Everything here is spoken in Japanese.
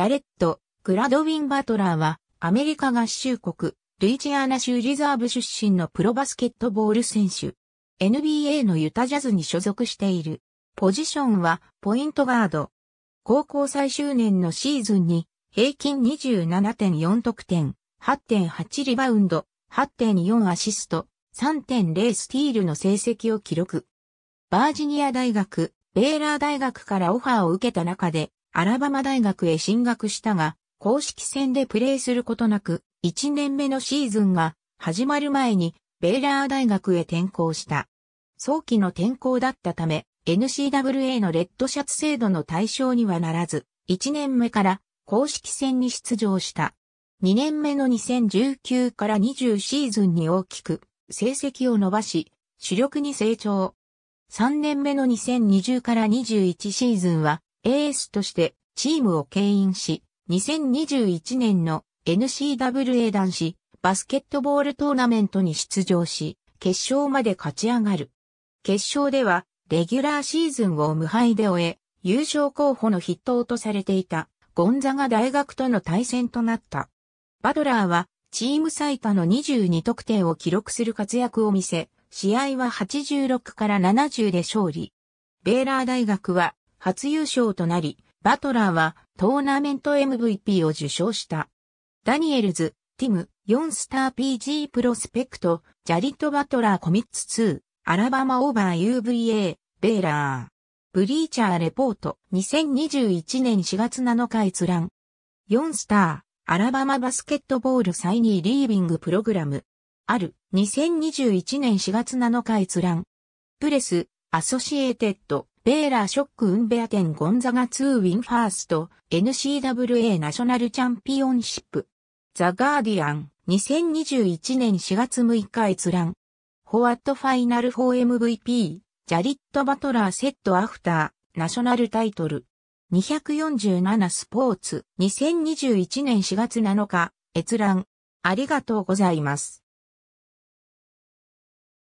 ジャレット・グラドウィン・バトラーは、アメリカ合衆国、ルイジアナ州リザーブ出身のプロバスケットボール選手。NBA のユタジャズに所属している。ポジションは、ポイントガード。高校最終年のシーズンに、平均27.4得点、8.8リバウンド、8.4アシスト、3.0スティールの成績を記録。バージニア大学、ベーラー大学からオファーを受けた中で、アラバマ大学へ進学したが、公式戦でプレーすることなく、1年目のシーズンが始まる前に、ベイラー大学へ転校した。早期の転校だったため、n c w a のレッドシャツ制度の対象にはならず、1年目から公式戦に出場した。2年目の2019から20シーズンに大きく成績を伸ばし、主力に成長。3年目の2020から21シーズンはエースとしてチームを牽引し、2021年の n c w a 男子バスケットボールトーナメントに出場し、決勝まで勝ち上がる。決勝では、レギュラーシーズンを無敗で終え、優勝候補の筆頭とされていた、ゴンザガ大学との対戦となった。バトラーは、チーム最多の22得点を記録する活躍を見せ、試合は86から70で勝利。ベーラー大学は、初優勝となり、バトラーはトーナメント MVP を受賞した。ダニエルズ、ティム、4スター PG プロスペクト、ジャリット・バトラーコミッツ2、アラバマオーバー UVA、ベーラー。ブリーチャーレポート、2021年4月7日閲覧。4スター、アラバマバスケットボールサイニーリービングプログラム。ある、2021年4月7日閲覧。プレス、アソシエーテッド、ベーラーショックウンベア店ゴンザガ2ウィンファースト NCWA ナショナルチャンピオンシップ。ザ・ガーディアン2021年4月6日閲覧。ホワットファイナル 4MVP ジャリット・バトラーセットアフターナショナルタイトル。247スポーツ2021年4月7日閲覧。ありがとうございます。